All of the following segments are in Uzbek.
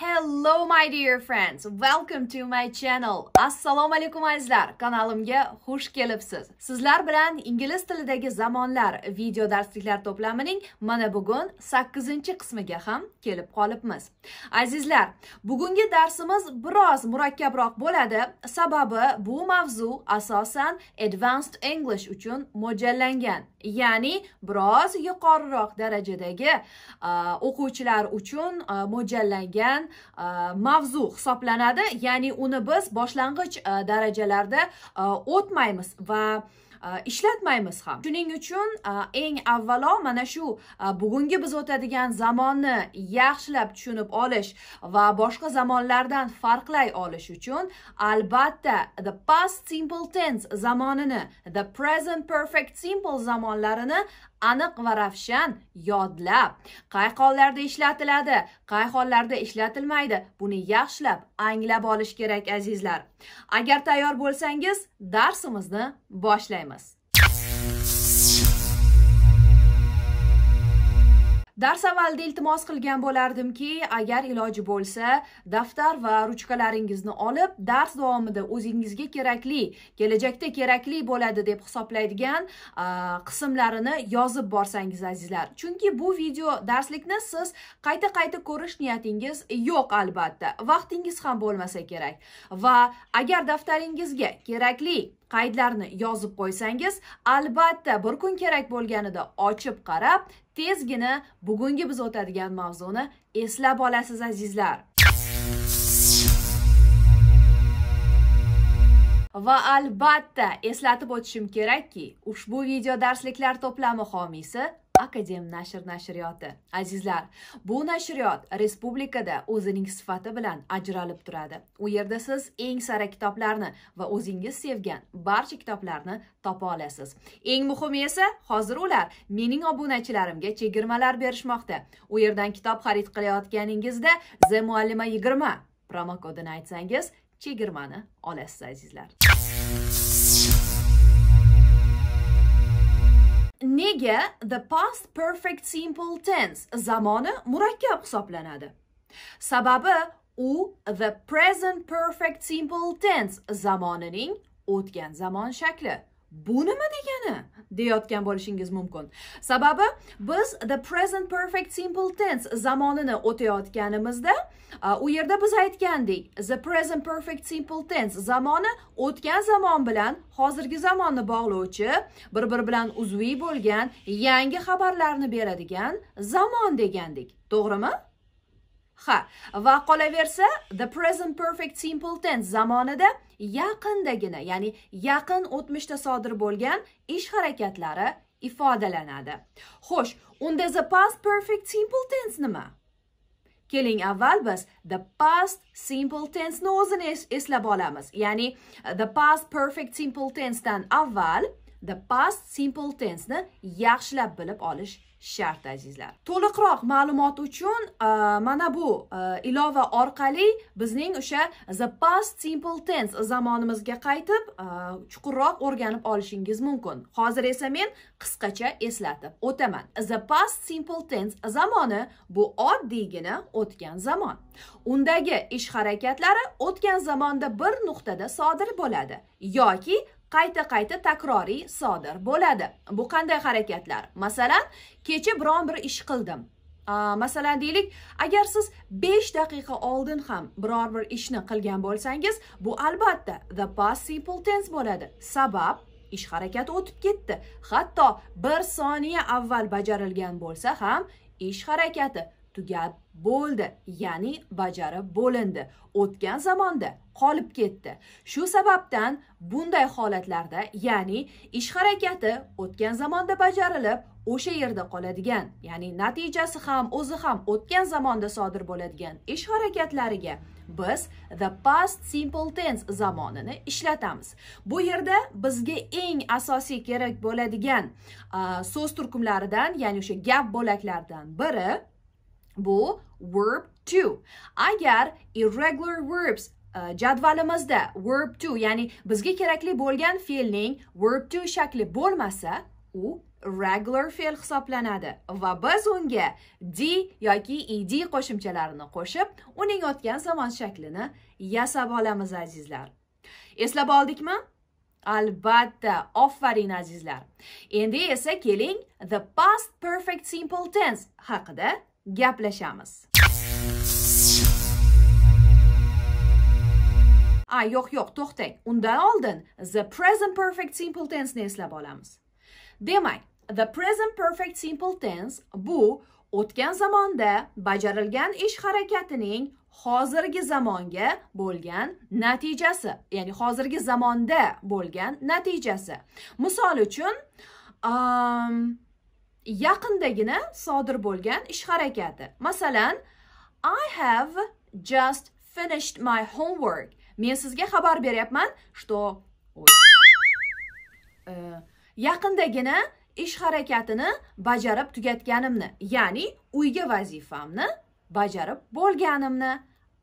Hey, Hello, my dear friends! Welcome to my channel. Assalomu alaykum azizlar. Kanalimga xush kelibsiz. Sizlar bilan ingliz tilidagi zamonlar video darsliklar to'plamining mana bugun 8-qismiga ham kelib qolibmiz. Azizlar, bugungi darsimiz biroz murakkabroq bo'ladi, sababi bu mavzu asosan Advanced English uchun mo'jallangan, ya'ni biroz yuqoriroq darajadagi uh, o'quvchilar uchun uh, mo'jallangan mavzu э, hisoblanadi ya'ni uni biz boshlang'ich э, darajalarda э, o'tmaymiz va ishlatmaymiz ham shuning uchun eng avvalo mana shu bugungi biz o'tadigan zamonni yaxshilab tushunib olish va boshqa zamonlardan farqlay olish uchun albatta the past simple tense zamonini the present perfect simple zamonlarini aniq va ravshan yodlab qay hollarda ishlatiladi qay hollarda ishlatilmaydi buni yaxshilab anglab olish kerak azizlar agar tayyor bo'lsangiz darsimizni boshlaymiz dars avvalida iltimos qilgan bo'lardimki agar iloji bo'lsa daftar va ruchkalaringizni olib dars davomida o'zingizga kerakli kelajakda kerakli bo'ladi deb hisoblaydigan qismlarini yozib borsangiz azizlar chunki bu video darslikni siz qayta qayta ko'rish niyatingiz yo'q albatta vaqtingiz ham bo'lmasa kerak va agar daftaringizga kerakli qaydlarni yozib qo'ysangiz albatta bir kun kerak bo'lganida ochib qarab tezgina bugungi biz o'tadigan mavzuni eslab olasiz azizlar va albatta eslatib o'tishim kerakki ushbu video darsliklar to'plami homiysi akadem nashr nashriyoti azizlar bu nashriyot respublikada o'zining sifati bilan ajralib turadi u yerda siz eng sara kitoblarni va o'zingiz sevgan barcha kitoblarni topa olasiz eng muhimi esa hozir ular mening obunachilarimga chegirmalar berishmoqda u yerdan kitob xarid qilayotganingizda z muallima yigirma promokodini aytsangiz chegirmani olasiz azizlar nega the past perfect simple tense zamoni murakkab hisoblanadi sababi u the present perfect simple tense zamonining o'tgan zamon shakli bu nima degani deyotgan bo'lishingiz mumkin sababi biz the present perfect simple tense zamonini o'tayotganimizda u yerda biz aytgandik the present perfect simple tense zamoni o'tgan zamon bilan hozirgi zamonni bog'lovchi bir biri bilan uzviy bo'lgan yangi xabarlarni beradigan zamon degandik to'g'rimi ha va qolaversa the present perfect simple tense zamonida yaqindagina ya'ni yaqin o'tmishda sodir bo'lgan ish harakatlari ifodalanadi xo'sh unda the past perfect simple tense nima keling avval biz the past simple tense ni o'zini eslab olamiz ya'ni the past perfect simple tense dan avval the past simple tense ni yaxshilab bilib olish shart azizlar to'liqroq ma'lumot uchun e, mana bu e, ilova orqali bizning o'sha the past simple tense zamonimizga qaytib e, chuqurroq o'rganib olishingiz mumkin hozir esa men qisqacha eslatib o'taman the past simple tense zamoni bu oddiygina o'tgan zamon undagi ish harakatlari o'tgan zamonda bir nuqtada sodir bo'ladi yoki qayta qayta takroriy sodir bo'ladi bu qanday harakatlar masalan kecha biron bir ish qildim masalan deylik agar siz 5 daqiqa oldin ham biror bir ishni qilgan bo'lsangiz bu albatta the past simple tense bo'ladi sabab ish harakati o'tib ketdi hatto 1 soniya avval bajarilgan bo'lsa ham ish harakati tugab bo'ldi ya'ni bajarib bo'lindi o'tgan zamonda qolib ketdi shu sababdan bunday holatlarda ya'ni ish harakati o'tgan zamonda bajarilib o'sha yerda qoladigan ya'ni natijasi ham o'zi ham o'tgan zamonda sodir bo'ladigan ish harakatlariga biz the past simple tense zamonini ishlatamiz bu yerda bizga eng asosiy kerak bo'ladigan so'z turkumlaridan ya'ni o'sha gap bo'laklaridan biri Bu verb to. Agar irregular verbs e, jadvalimizda verb to, ya'ni bizga kerakli bo'lgan fe'lning verb to shakli bo'lmasa, u regular fe'l hisoblanadi va biz unga d yoki ed qo'shimchalarini qo'shib, uning o'tgan zamon shaklini yasab olamiz azizlar. Eslab oldikmi? Albatta, ofarin azizlar. Endi esa keling, the past perfect simple tense haqida gaplashamiz a yo'q yo'q to'xtang undan oldin the present perfect simple tense ni eslab olamiz demak the present perfect simple tense bu o'tgan zamonda bajarilgan ish harakatining hozirgi zamonga bo'lgan natijasi ya'ni hozirgi zamonda bo'lgan natijasi misol uchun um, yaqindagina sodir bo'lgan ish harakati masalan i have just finished my homework men sizga xabar beryapman что э, yaqindagina ish harakatini bajarib tugatganimni ya'ni uyga vazifamni bajarib bo'lganimni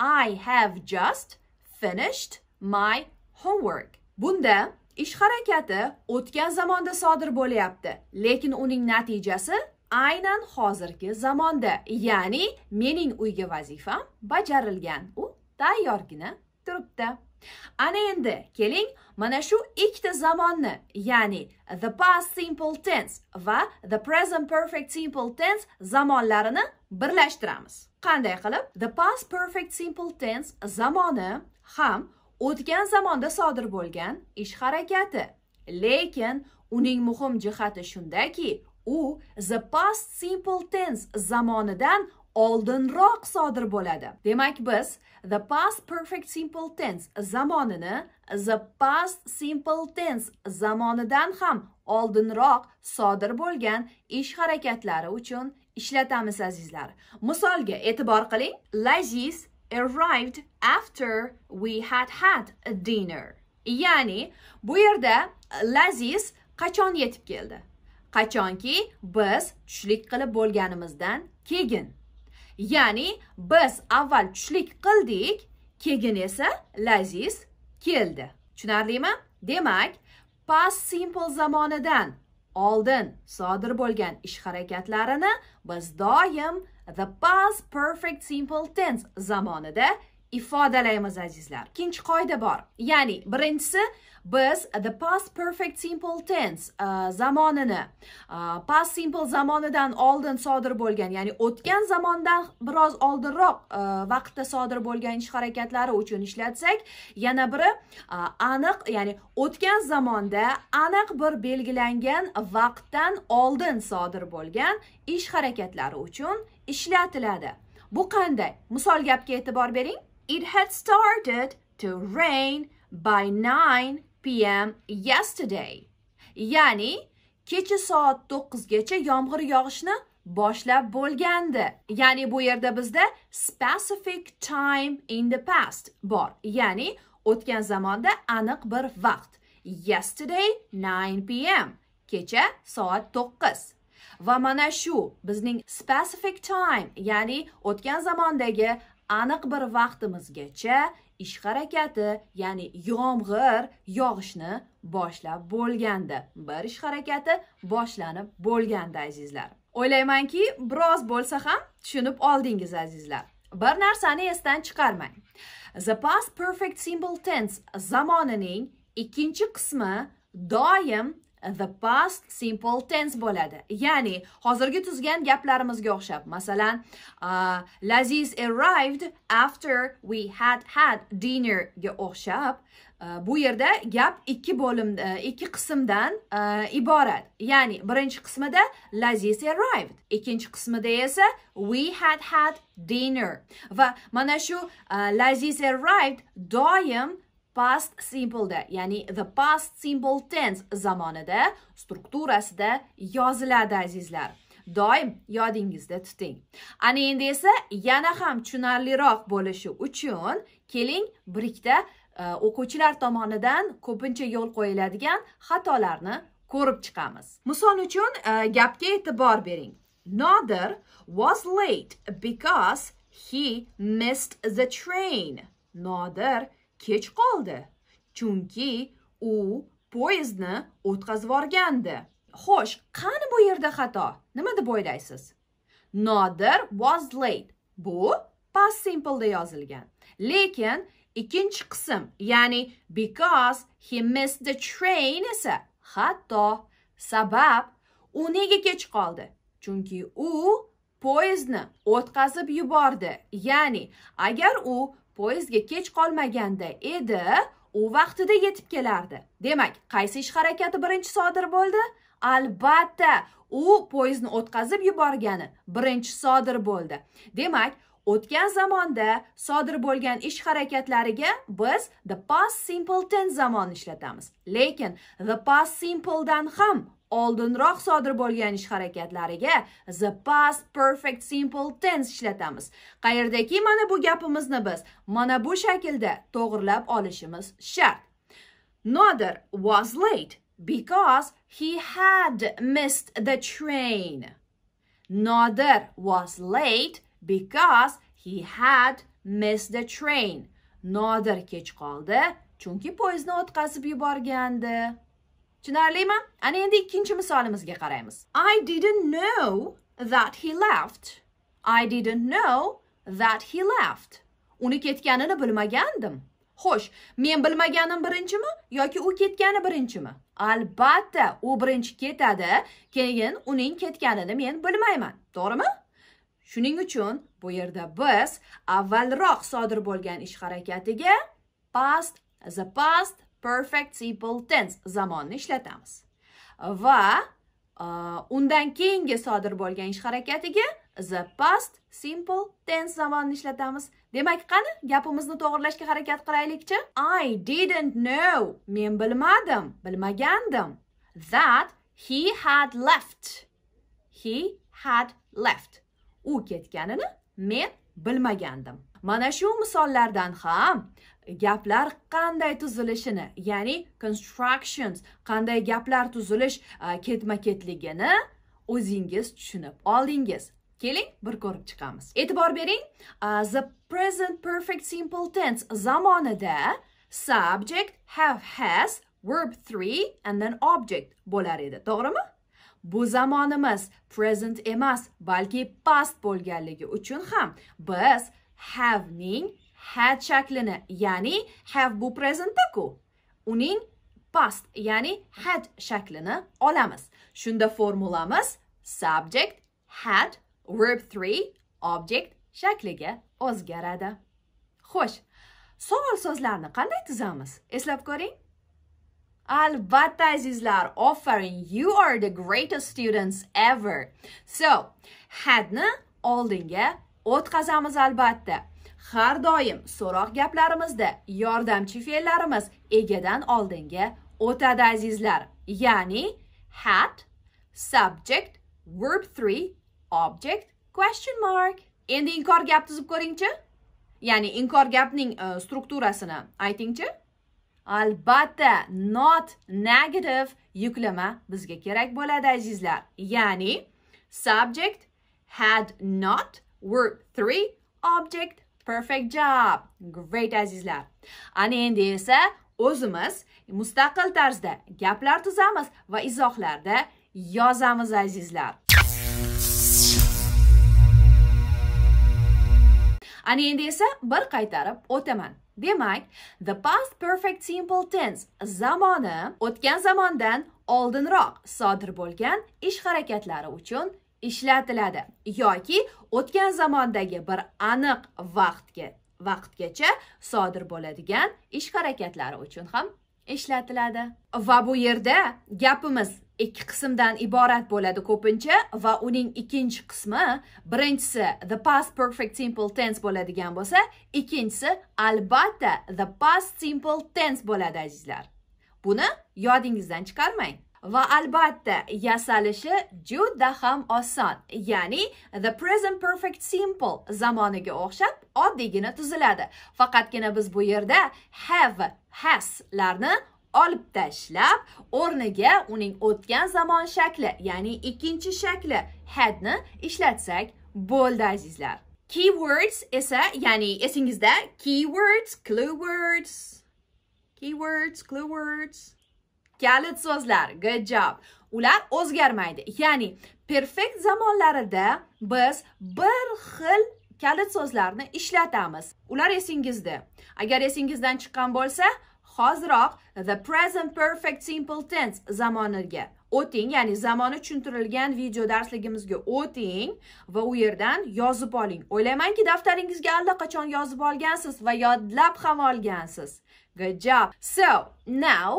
i have just finished my homework bunda ish harakati o'tgan zamonda sodir bo'lyapti lekin uning natijasi aynan hozirgi zamonda ya'ni mening uyga vazifam bajarilgan u tayyorgina turibdi ana endi keling mana shu ikkita zamonni ya'ni the past simple tense va the present perfect simple tense zamonlarini birlashtiramiz qanday qilib the past perfect simple tense zamoni ham o'tgan zamonda sodir bo'lgan ish harakati lekin uning muhim jihati shundaki u the past simple tense zamonidan oldinroq sodir bo'ladi demak biz the past perfect simple tense zamonini the past simple tense zamonidan ham oldinroq sodir bo'lgan ish harakatlari uchun ishlatamiz azizlar misolga e'tibor qiling laziz arrived after we had had a dinner. Ya'ni bu yerda Laziz qachon yetib keldi? Qachonki biz tushlik qilib bo'lganimizdan keyin. Ya'ni biz avval tushlik qildik, keyin esa Laziz keldi. Tushunarlimi? Demak, past simple zamonidan oldin sodir bo'lgan ish harakatlarini biz doim the past perfect simple tense zamonida ifodalaymiz azizlar ikkinchi qoida bor ya'ni birinchisi biz the past perfect simple tense uh, zamonini uh, past simple zamonidan oldin sodir bo'lgan ya'ni o'tgan zamondan biroz oldinroq uh, vaqtda sodir bo'lgan ish harakatlari uchun ishlatsak yana biri uh, aniq ya'ni o'tgan zamonda aniq bir belgilangan vaqtdan oldin sodir bo'lgan ish harakatlari uchun ishlatiladi bu qanday misol gapga e'tibor bering It had started to rain by 9 p.m. yesterday. Ya'ni kecha soat 9 gacha yomg'ir yog'ishni boshlab bo'lgandi. Ya'ni bu yerda bizda specific time in the past bor. Ya'ni o'tgan zamonda aniq bir vaqt. Yesterday 9 p.m. Kecha soat 9. Va mana shu bizning specific time, ya'ni o'tgan zamondagi aniq bir vaqtimizgacha ish harakati ya'ni yomg'ir yog'ishni boshlab bo'lgandi bir ish harakati boshlanib bo'lgandi azizlar o'ylaymanki biroz bo'lsa ham tushunib oldingiz azizlar bir narsani esdan chiqarmang the past perfect simple tense zamonining ikkinchi qismi doim the past simple tense bo'ladi ya'ni hozirgi tuzgan gaplarimizga o'xshab masalan uh, laziz arrived after we had had dinner ga o'xshab uh, bu yerda gap ikki bo'lim uh, ikki qismdan uh, iborat ya'ni birinchi qismida laziz arrived ikkinchi qismida esa we had had dinner va mana shu uh, laziz arrived doim past simple-da, ya'ni the past simple tense zamonida strukturasida yoziladi azizlar doim yodingizda tuting ana endi esa yana ham tushunarliroq bo'lishi uchun keling birikda e, o'quvchilar tomonidan ko'pincha yo'l qo'yiladigan xatolarni ko'rib chiqamiz misol uchun e, gapga e'tibor bering nodir was late because he missed the train nodir kech qoldi chunki u poyezdni o'tkazib yorgandi. xo'sh qani bu yerda xato nima deb o'ylaysiz nodir was late bu past simpleda yozilgan lekin ikkinchi qism ya'ni because he missed the train esa hatto sabab u nega kech qoldi chunki u poyezdni o'tkazib yubordi ya'ni agar u poyezdga kech qolmaganda edi u vaqtida yetib kelardi demak qaysi ish harakati birinchi sodir bo'ldi albatta u poyezdni o'tkazib yuborgani birinchi sodir bo'ldi demak o'tgan zamonda sodir bo'lgan ish harakatlariga biz the past simple tense zamonini ishlatamiz lekin the past simpledan ham oldinroq sodir bo'lgan ish harakatlariga the past perfect simple tense ishlatamiz qayerdaki mana bu gapimizni biz mana bu shaklda to'g'irlab olishimiz shart nodir was late because he had missed the train nodir was late because he had missed the train nodir kech qoldi chunki poyezdni o'tkazib yuborgandi tushunarlimi ana endi ikkinchi misolimizga qaraymiz i didn't know that he left i didn't know that he left uni ketganini bilmagandim xo'sh men bilmaganim birinchimi yoki u ketgani birinchimi albatta u birinchi ketadi keyin uning ketganini men bilmayman to'g'rimi shuning uchun bu yerda biz avvalroq sodir bo'lgan ish harakatiga past the past perfect simple tense zamonni ishlatamiz va e, undan keyingi sodir bo'lgan ish harakatiga the past simple tense zamonini ishlatamiz demak qani gapimizni to'g'irlashga harakat qilaylikchi i didn't know men bilmadim bilmagandim that he had left he had left u ketganini men bilmagandim mana shu misollardan ham gaplar qanday tuzilishini ya'ni constructions qanday gaplar tuzilish e, ketma ketligini o'zingiz tushunib oldingiz keling bir ko'rib chiqamiz e'tibor bering e, the present perfect simple tense zamonida subject have has verb 3 and then object bo'lar edi to'g'rimi bu zamonimiz present emas balki past bo'lganligi uchun ham biz have ning had shaklini ya'ni have bu prezentda-ku uning past ya'ni had shaklini olamiz shunda formulamiz subject had verb 3 object shakliga o'zgaradi xo'sh savol so'zlarni qanday tuzamiz eslab ko'ring Albatta azizlar, offering you are the greatest students ever. So, hadni oldinga o'tkazamiz albatta. har doim so'roq gaplarimizda yordamchi fe'llarimiz egadan oldinga o'tadi azizlar ya'ni had subject verb 3 object question mark endi inkor gap tuzib ko'ringchi ya'ni inkor gapning uh, strukturasini aytingchi albatta not negative yuklama bizga kerak bo'ladi azizlar ya'ni subject had not verb 3 object perfect job great azizlar ana endi esa o'zimiz mustaqil tarzda gaplar tuzamiz va izohlarda yozamiz azizlar ana endi esa bir qaytarib o'taman demak the past perfect simple tense zamoni o'tgan zamondan oldinroq sodir bo'lgan ish harakatlari uchun ishlatiladi yoki o'tgan zamondagi bir aniq vaqtga vaqtgacha sodir bo'ladigan ish harakatlari uchun ham ishlatiladi va bu yerda gapimiz ikki qismdan iborat bo'ladi ko'pincha va uning ikkinchi qismi birinchisi the past perfect simple tense bo'ladigan bo'lsa ikkinchisi albatta the past simple tense bo'ladi azizlar buni yodingizdan chiqarmang va albatta yasalishi juda ham oson ya'ni the present perfect simple zamoniga o'xshab oddiygina tuziladi faqatgina biz bu yerda have has larni olib tashlab o'rniga uning o'tgan zamon shakli ya'ni ikkinchi shakli hadni ishlatsak bo'ldi azizlar keywords esa ya'ni esingizda keywords clue words keywords clue words kalit so'zlar good job ular o'zgarmaydi ya'ni perfekt zamonlarida biz bir xil kalit so'zlarni ishlatamiz ular esingizda agar esingizdan chiqqan bo'lsa hoziroq the present perfect simple tense zamoniga o'ting ya'ni zamoni tushuntirilgan video darsligimizga o'ting va u yerdan yozib oling o'ylaymanki daftaringizga allaqachon yozib olgansiz va yodlab ham olgansiz good job so now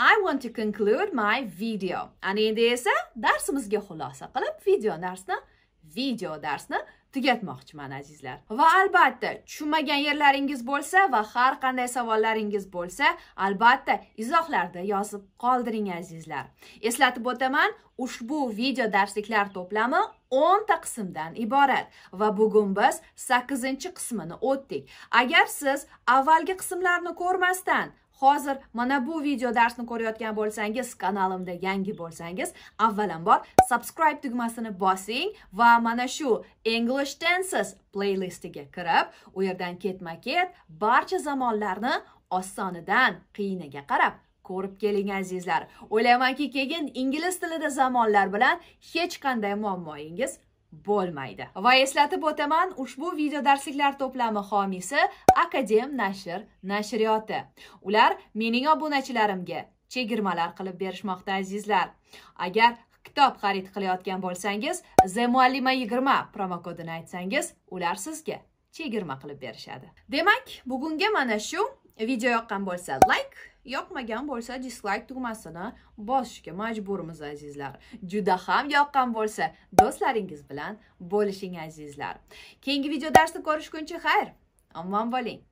I want to conclude my video. Ani endi esa darsimizga xulosa qilib video darsni video darsni tugatmoqchiman azizlar. Va albatta, tushunmagan yerlaringiz bo'lsa va har qanday savollaringiz bo'lsa, albatta izohlarda yozib qoldiring azizlar. Eslatib o'taman, ushbu video darsliklar to'plami o'nta qismdan iborat va bugun biz sakkizinchi qismini o'tdik agar siz avvalgi qismlarni ko'rmasdan hozir mana bu video darsni ko'rayotgan bo'lsangiz kanalimda yangi bo'lsangiz avvalambor subscribe tugmasini bosing va mana shu english tenses playlistiga kirib u yerdan ketma ket barcha zamonlarni osonidan qiyiniga qarab ko'rib keling azizlar o'ylaymanki keyin ingliz tilida zamonlar bilan hech qanday muammoyingiz bo'lmaydi va eslatib o'taman ushbu video darsliklar to'plami homiysi akadem nashr nashriyoti ular mening obunachilarimga chegirmalar qilib berishmoqda azizlar agar kitob xarid qilayotgan bo'lsangiz the muallima yigirma promokodini aytsangiz ular sizga chegirma qilib berishadi demak bugunga mana shu video yoqqan bo'lsa like yoqmagan bo'lsa dislike tugmasini bosishga majburmiz azizlar juda ham yoqqan bo'lsa do'stlaringiz bilan bo'lishing azizlar keyingi video darsni ko'rishguncha xayr omon bo'ling